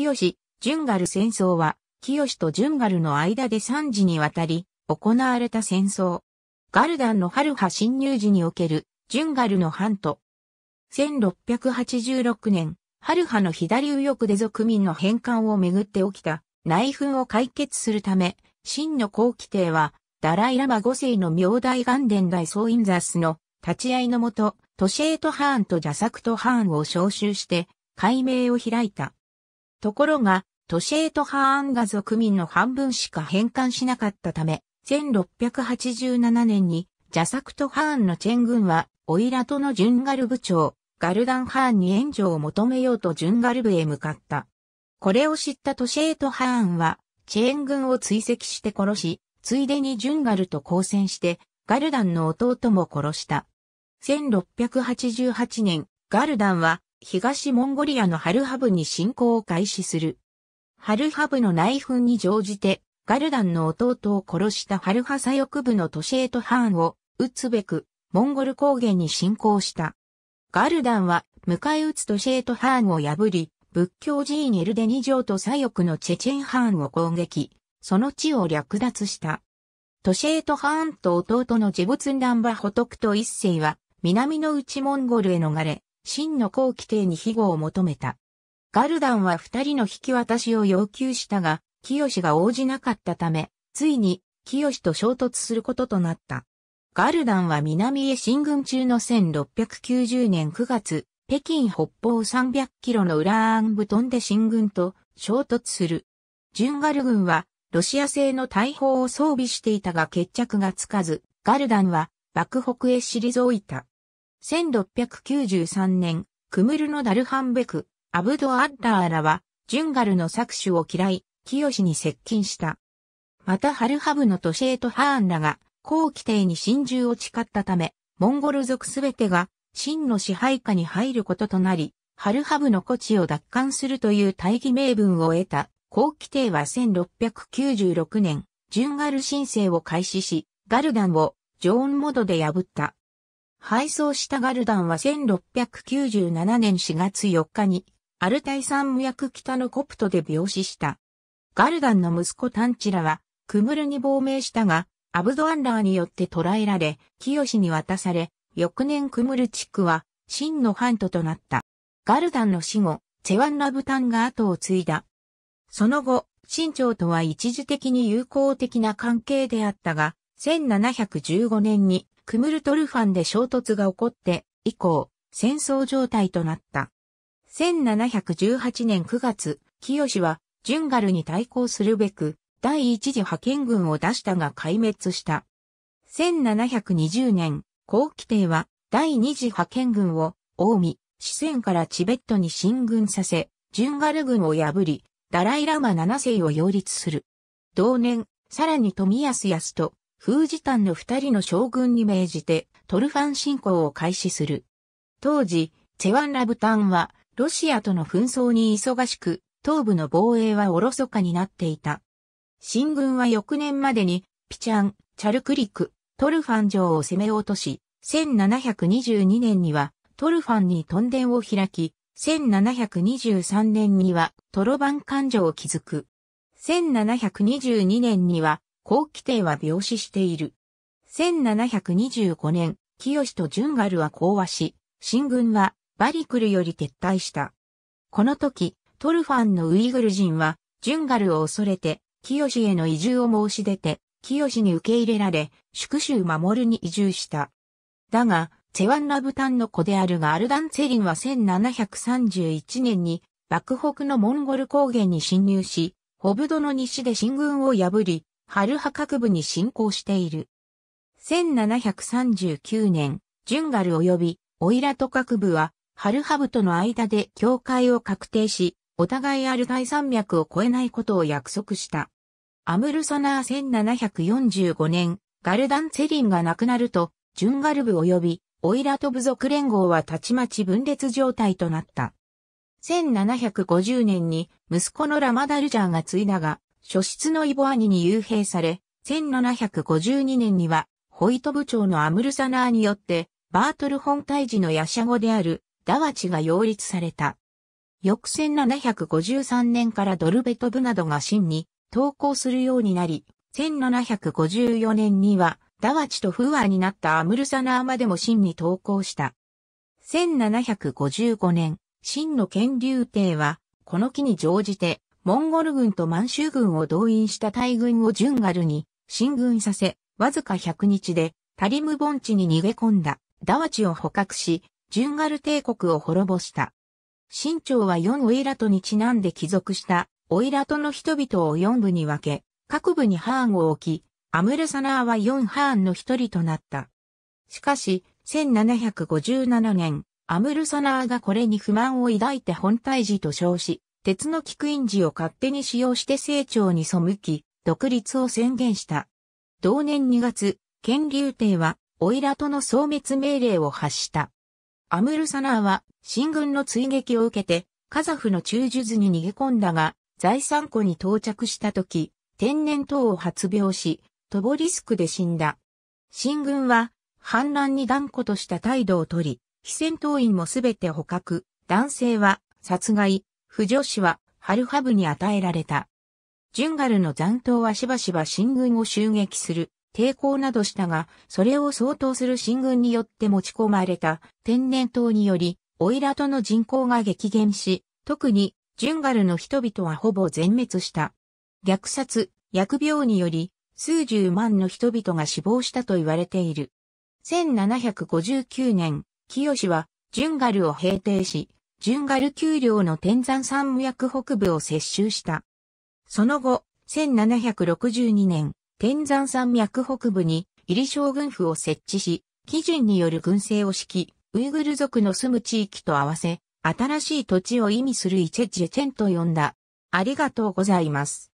清、ジュンガル戦争は、清とジュンガルの間で3時にわたり、行われた戦争。ガルダンの春派侵入時における、ジュンガルの藩と、1686年、春派の左右翼で族民の返還をめぐって起きた内紛を解決するため、真の後期帝は、ダライラマ5世の明大元伝大総院ザスの立ち会いのもと、トシェートハーンとジャサクトハーンを招集して、解明を開いた。ところが、トシェートハーンが族民の半分しか返還しなかったため、1687年に、ジャサクトハーンのチェン軍は、オイラトのジュンガル部長、ガルダンハーンに援助を求めようとジュンガル部へ向かった。これを知ったトシェートハーンは、チェーン軍を追跡して殺し、ついでにジュンガルと交戦して、ガルダンの弟も殺した。1688年、ガルダンは東モンゴリアのハルハブに侵攻を開始する。ハルハブの内紛に乗じて、ガルダンの弟を殺したハルハ左翼部のトシェート・ハーンを撃つべく、モンゴル高原に侵攻した。ガルダンは、迎え撃つトシェート・ハーンを破り、仏教寺院エルデニ城と左翼のチェチェン・ハーンを攻撃、その地を略奪した。トシェート・ハーンと弟のジブツン・ランバ・ホトクと一世は、南の内モンゴルへ逃れ、真の後期帝に庇護を求めた。ガルダンは二人の引き渡しを要求したが、清が応じなかったため、ついに清と衝突することとなった。ガルダンは南へ進軍中の1690年9月、北京北方300キロのウラーンブトンで進軍と衝突する。ンガル軍はロシア製の大砲を装備していたが決着がつかず、ガルダンは爆北へ退いた。1693年、クムルのダルハンベク、アブド・アッラーらは、ジュンガルの搾取を嫌い、清に接近した。またハルハブのトシェート・ハーンらが、後期帝に真珠を誓ったため、モンゴル族すべてが、真の支配下に入ることとなり、ハルハブの古地を奪還するという大義名分を得た、後期帝は1696年、ジュンガル申請を開始し、ガルダンをジョーンモドで破った。敗走したガルダンは1697年4月4日に、アルタイ山役北のコプトで病死した。ガルダンの息子タンチラは、クムルに亡命したが、アブドアンラーによって捕らえられ、清に渡され、翌年クムル地区は、真の藩ンとなった。ガルダンの死後、チェワンラブタンが後を継いだ。その後、清朝とは一時的に友好的な関係であったが、1715年にクムルトルファンで衝突が起こって以降戦争状態となった。1718年9月、清はジュンガルに対抗するべく第一次派遣軍を出したが壊滅した。1720年、後期帝は第二次派遣軍を近江、四川からチベットに進軍させ、ジュンガル軍を破り、ダライラマ7世を擁立する。同年、さらに富安康とフージタンの二人の将軍に命じてトルファン侵攻を開始する。当時、チェワンラブタンはロシアとの紛争に忙しく、東部の防衛はおろそかになっていた。新軍は翌年までにピチャン、チャルクリク、トルファン城を攻め落とし、1722年にはトルファンにトンデンを開き、1723年にはトロバン艦城を築く。1722年には後期帝は病死している。1725年、清とンガルは講和し、新軍はバリクルより撤退した。この時、トルファンのウイグル人は、ンガルを恐れて、清への移住を申し出て、清に受け入れられ、宿州守に移住した。だが、チェワンラブタンの子であるガルダン・ツェリンは1731年に、幕北のモンゴル高原に侵入し、ホブドの西で新軍を破り、ハルハ各部に進行している。1739年、ジュンガル及び、オイラト各部は、ハルハ部との間で境界を確定し、お互いアル大イ山脈を越えないことを約束した。アムルソナー1745年、ガルダンセリンが亡くなると、ジュンガル部及び、オイラト部族連合はたちまち分裂状態となった。1750年に息子のラマダルジャーが継いだが、初出のイボアニに幽閉され、1752年には、ホイト部長のアムルサナーによって、バートル本大寺のヤシャ語である、ダワチが擁立された。翌1753年からドルベト部などが真に投稿するようになり、1754年には、ダワチとフーアになったアムルサナーまでも真に投稿した。1755年、真の権竜帝は、この機に乗じて、モンゴル軍と満州軍を動員した大軍をジュンガルに進軍させ、わずか100日でタリム盆地に逃げ込んだダワチを捕獲し、ジュンガル帝国を滅ぼした。清朝は4オイラトにちなんで帰属したオイラトの人々を4部に分け、各部にハーンを置き、アムルサナーは4ハーンの一人となった。しかし、1757年、アムルサナーがこれに不満を抱いて本体寺と称し、鉄の菊印寺を勝手に使用して成長に背き、独立を宣言した。同年2月、建立帝は、オイラとの消滅命令を発した。アムルサナーは、新軍の追撃を受けて、カザフの中術に逃げ込んだが、財産庫に到着した時、天然痘を発病し、トボリスクで死んだ。新軍は、反乱に断固とした態度をとり、非戦闘員もすべて捕獲、男性は殺害、不女子は、ハルハブに与えられた。ジュンガルの残党はしばしば進軍を襲撃する、抵抗などしたが、それを相当する進軍によって持ち込まれた天然痘により、オイラトの人口が激減し、特にジュンガルの人々はほぼ全滅した。虐殺、疫病により、数十万の人々が死亡したと言われている。1759年、清はジュンガルを平定し、ンガル丘陵の天山山脈北部を接収した。その後、1762年、天山山脈北部に、イリ将軍府を設置し、基準による軍政を敷き、ウイグル族の住む地域と合わせ、新しい土地を意味するイチェジェチェンと呼んだ。ありがとうございます。